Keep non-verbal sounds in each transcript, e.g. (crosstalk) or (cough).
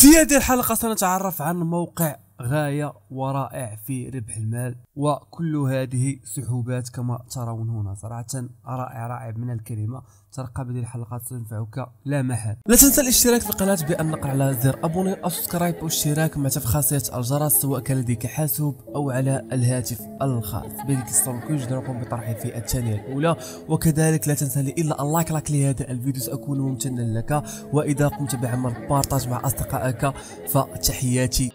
في هذه الحلقه سنتعرف عن موقع غاية ورائع في ربح المال وكل هذه سحوبات كما ترون هنا صراحة رائع رائع من الكلمة ترقى بهذه الحلقات ستنفعك لا محال لا تنسى الاشتراك في القناة بأن نقر على زر ابوني او سبسكرايب والاشتراك مع خاصية الجرس سواء كان لديك حاسوب او على الهاتف الخاص بذلك الصوت يوجد بطرحه في الثانية الاولى وكذلك لا تنسى لي الا اللايك لك لهذا الفيديو ساكون ممتنا لك واذا قمت بعمل بارتاج مع اصدقائك فتحياتي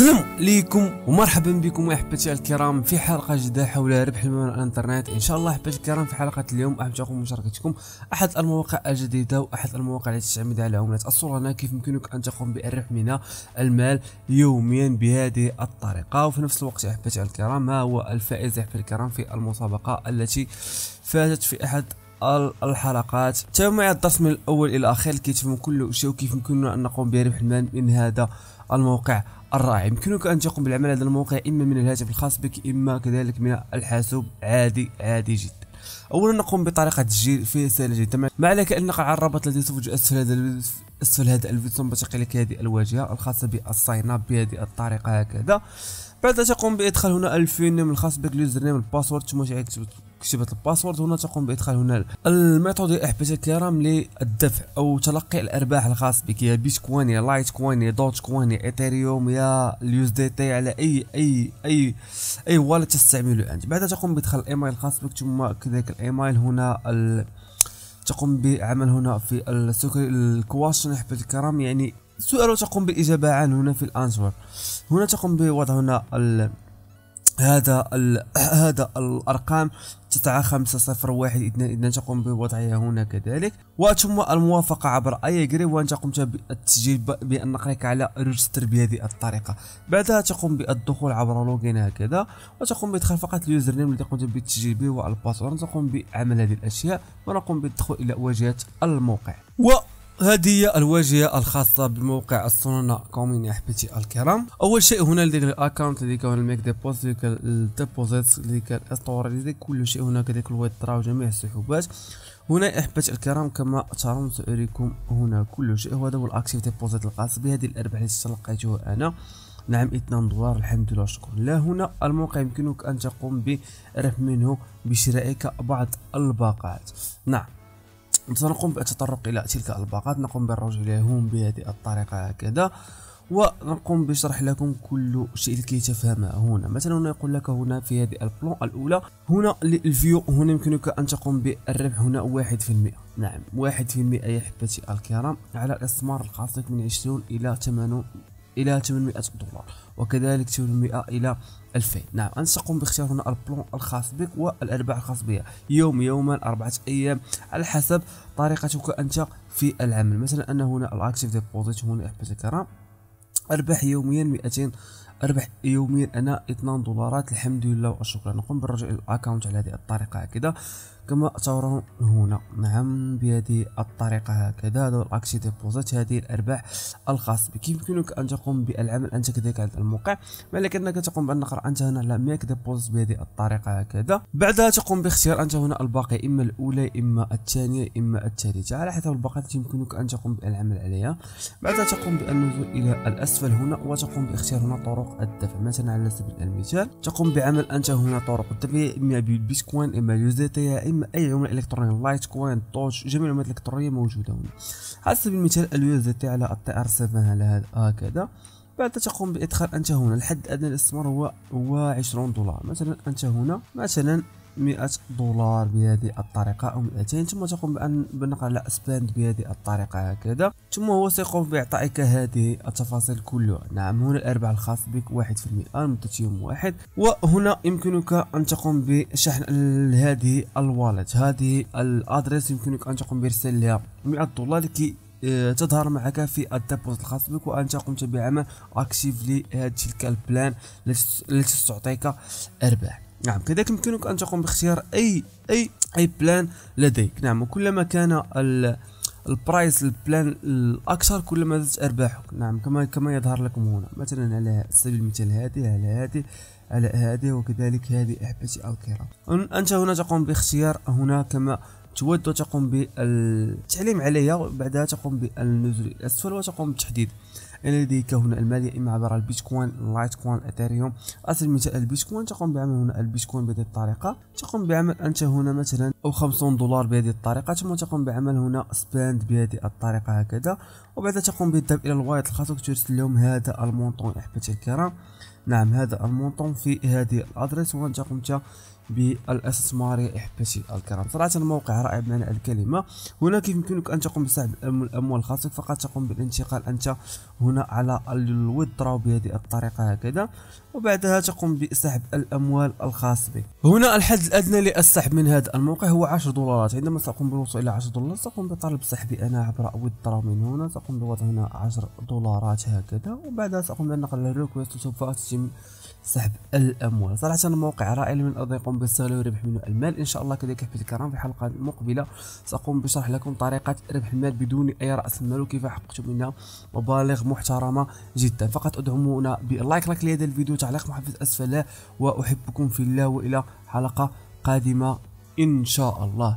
السلام عليكم ومرحبا بكم يا احبتي الكرام في حلقه جديده حول ربح المال الانترنت ان شاء الله احبتي الكرام في حلقه اليوم احبتكم مشاركتكم احد المواقع الجديده واحد المواقع التي تعتمد على الصوره السولانا كيف يمكنك ان تقوم بالربح من المال يوميا بهذه الطريقه وفي نفس الوقت احبتي الكرام ما هو الفائز احبتي الكرام في المسابقه التي فاتت في احد الحلقات تابعوا معي الدرس من الاول الى اخر كيف كل شيء وكيف يمكننا ان نقوم بربح المال من هذا الموقع الرائع يمكنك أن تقوم بالعمل هذا الموقع إما من الهاتف الخاص بك إما كذلك من الحاسوب عادي عادي جدا أولا نقوم بطريقة تسجيل فيه سهلة جدا ما عليك أن نقع على الرابط الذي سوف يوجد أسفل هذا أسفل هذا الفيديو ثم تقي لك هذه الواجهة الخاصة بالساين اب بهذه الطريقة هكذا بعدها تقوم بادخال هنا نيم الخاص بك اليوزر نيم الباسورد ثم تعيد كتبت الباسورد هنا تقوم بادخال هنا الميثود احبتي الكرام للدفع او تلقي الارباح الخاص بك يا بيتكوين يا لايت كوين يا دوت كوين يا ايثيريوم يا اليوز دي تي على اي اي اي اي والت تستعمله انت بعدها تقوم بادخال الايميل الخاص بك ثم كذلك الايميل هنا تقوم بعمل هنا في السكر الكواشن احبتي الكرام يعني السؤال تقوم بالإجابة عنه هنا في الأنسور هنا تقوم بوضع هنا ال... هذا ال... (clears throat) هذا الارقام تسعة خمسة صفر واحد اثنين اثنين تقوم بوضعها هنا كذلك وثم الموافقه عبر اي جري وانت قمت بالتسجيل بان نقرك على ريجستر بهذه الطريقه بعدها تقوم بالدخول عبر لوغين هكذا وتقوم بادخال فقط اليوزر نيم الذي قمت بالتسجيل به والباسورد تقوم بعمل هذه الاشياء ونقوم بالدخول الى واجهه الموقع و هذه هي الواجهه الخاصه بموقع الصنونة كومين يا احبتي الكرام اول شيء هنا لديك الاكونت اللي كان الميك اللي كان الديبوزيت كان الاسطوره اللي كل شيء هناك لديك الويترا وجميع السحوبات هنا يا احبتي الكرام كما ترون ساريكم هنا كل شيء وهذا هو الاكتيف ديبوزيت الخاص بهذه الارباح التي تلقيتها انا نعم 2 دولار الحمد لله شكرا لا هنا الموقع يمكنك ان تقوم بربح منه بشرائك بعض الباقات نعم سنقوم بالتطرق الى تلك الباقات نقوم بالرجوع اليهم بهذه الطريقه هكذا ونقوم بشرح لكم كل شيء لكي تفهم هنا مثلا هنا يقول لك هنا في هذه البلون الاولى هنا الفيو هنا يمكنك ان تقوم بالربح هنا 1% نعم 1% يا حبتي الكرام على الاستثمار الخاص من 20 الى 80 إلى 800 دولار وكذلك 800 إلى 2000 نعم أنت تقوم باختيار هنا البلون الخاص بك والأرباح الخاص بها يوم يوما أربعة أيام على حسب طريقتك أنت في العمل مثلا ان هنا الأكتيف ديبوزيت هنا أحبتي الكرام أربح يوميا 200 أربح يوميا أنا 2 دولارات الحمد لله وشكرا نقوم بالرجوع الاكونت على هذه الطريقة هكذا كما ترون هنا نعم بهذه الطريقة هكذا هذا الأكسي ديبوزيت هذه الأرباح الخاص بك يمكنك أن تقوم بالعمل أنت كذلك على الموقع ما انك تقوم بأن نقرأ أنت هنا على ميك ديبوزيت بهذه الطريقة هكذا بعدها تقوم باختيار أنت هنا الباقي إما الأولى إما الثانية إما الثالثة على حسب الباقات يمكنك أن تقوم بالعمل عليها بعدها تقوم بالنزول إلى الأسفل الأسفل هنا وتقوم باختيار هنا طرق الدفع مثلا على سبيل المثال تقوم بعمل أنت هنا طرق الدفع إما بالبيتكوين إما اليوزيتا إما أي عملة إلكترونية لايت كوين توش جميع العملات الإلكترونية موجودة هنا على سبيل المثال اليوزيتا على التي آر 7 على هذا هكذا بعد تقوم بادخال انت هنا الحد الادنى للاستثمار هو هو 20 دولار مثلا انت هنا مثلا 100 دولار بهذه الطريقه او 200 ثم تقوم بان بنقل على اسباند بهذه الطريقه هكذا ثم هو سيقوم باعطائك هذه التفاصيل كلها نعم هنا الارباح الخاص بك 1% لمده يوم واحد وهنا يمكنك ان تقوم بشحن هذه الوالد هذه الأدرس يمكنك ان تقوم بارسال لها 100 دولار لكي آه، تظهر معك في الدبوس الخاص بك وانت قمت بعمل اكتيفلي هذه تلك البلان التي ستعطيك ارباح نعم كذلك يمكنك أن تقوم باختيار أي أي أي بلان لديك نعم وكلما كان البرايس البلان الأكثر كلما زادت أرباحك نعم كما كما يظهر لكم هنا مثلا على سبيل المثال هذه على هذه على هذه وكذلك هذه أحبتي أو كرام أنت هنا تقوم باختيار هنا كما تود وتقوم بالتعليم عليها وبعدها تقوم بالنزول الى الاسفل وتقوم بالتحديد ان لديك هنا يا اما عبر البيتكوين لايتكوين كوين اثيريوم اصل مثال البيتكوين تقوم بعمل هنا البيتكوين بهذه الطريقة تقوم بعمل انت هنا مثلا او 50 دولار بهذه الطريقة ثم تقوم بعمل هنا سباند بهذه الطريقة هكذا وبعدها تقوم بالذهاب الى الوايت الخاص وترسل لهم هذا المونطون احبتي الكرام نعم هذا المونطون في هذه الادريس وانت قمت بالاستثمار يا احبتي الكرام صراحه موقع رائع بمعنى الكلمه هنا كيف يمكنك ان تقوم بسحب الاموال خاصك فقط تقوم بالانتقال انت هنا على الويدراو بهذه الطريقه هكذا وبعدها تقوم بسحب الاموال الخاص بك هنا الحد الادنى للسحب من هذا الموقع هو 10 دولارات عندما ساقوم بالوصول الى 10 دولارات ساقوم بطلب سحبي انا عبر ويدراو من هنا ساقوم بوضع هنا 10 دولارات هكذا وبعدها ساقوم بالنقل الريكويست وسوف اتم سحب الاموال صراحه موقع رائع من اضيق المبسط وربح منه المال ان شاء الله كذلك في الكرام في الحلقه المقبله ساقوم بشرح لكم طريقه ربح المال بدون اي راس مال وكيف حققت منها مبالغ محترمه جدا فقط ادعمونا باللايك لايك لهذا الفيديو تعليق محفز اسفل واحبكم في الله والى حلقه قادمه ان شاء الله